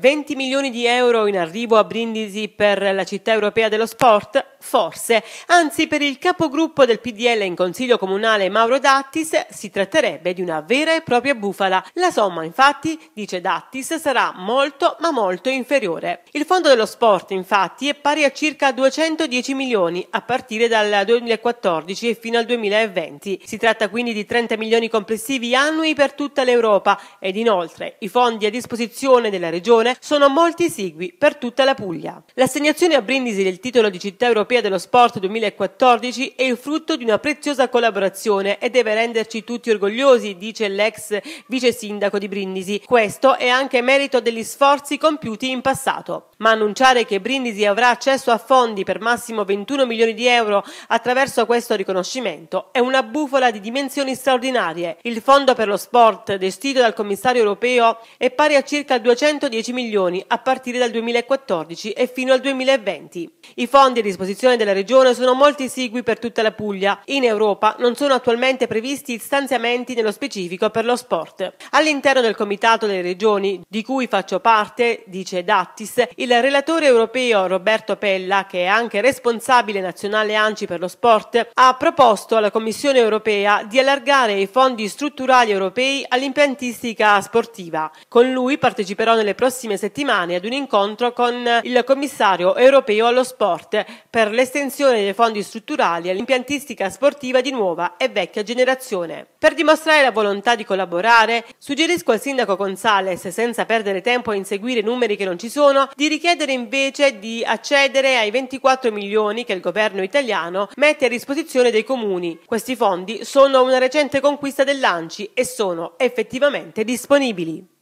20 milioni di euro in arrivo a Brindisi per la città europea dello sport, Forse, anzi per il capogruppo del PDL in Consiglio Comunale Mauro Dattis si tratterebbe di una vera e propria bufala. La somma infatti, dice Dattis, sarà molto ma molto inferiore. Il fondo dello sport infatti è pari a circa 210 milioni a partire dal 2014 e fino al 2020. Si tratta quindi di 30 milioni complessivi annui per tutta l'Europa ed inoltre i fondi a disposizione della regione sono molti esigui per tutta la Puglia. L'assegnazione a Brindisi del titolo di città europea europea dello sport 2014 è il frutto di una preziosa collaborazione e deve renderci tutti orgogliosi, dice l'ex vice sindaco di Brindisi. Questo è anche merito degli sforzi compiuti in passato. Ma annunciare che Brindisi avrà accesso a fondi per massimo 21 milioni di euro attraverso questo riconoscimento è una bufola di dimensioni straordinarie. Il fondo per lo sport, gestito dal commissario europeo, è pari a circa 210 milioni a partire dal 2014 e fino al 2020. I fondi a disposizione disposizione della Regione sono molti esigui per tutta la Puglia. In Europa non sono attualmente previsti stanziamenti nello specifico per lo sport. All'interno del Comitato delle Regioni, di cui faccio parte, dice Dattis, il relatore europeo Roberto Pella, che è anche responsabile nazionale ANCI per lo sport, ha proposto alla Commissione europea di allargare i fondi strutturali europei all'impiantistica sportiva. Con lui parteciperò nelle prossime settimane ad un incontro con il commissario europeo allo sport per l'estensione dei fondi strutturali all'impiantistica sportiva di nuova e vecchia generazione. Per dimostrare la volontà di collaborare, suggerisco al sindaco Gonzales, senza perdere tempo a inseguire numeri che non ci sono, di richiedere invece di accedere ai 24 milioni che il governo italiano mette a disposizione dei comuni. Questi fondi sono una recente conquista dell'ANCI e sono effettivamente disponibili.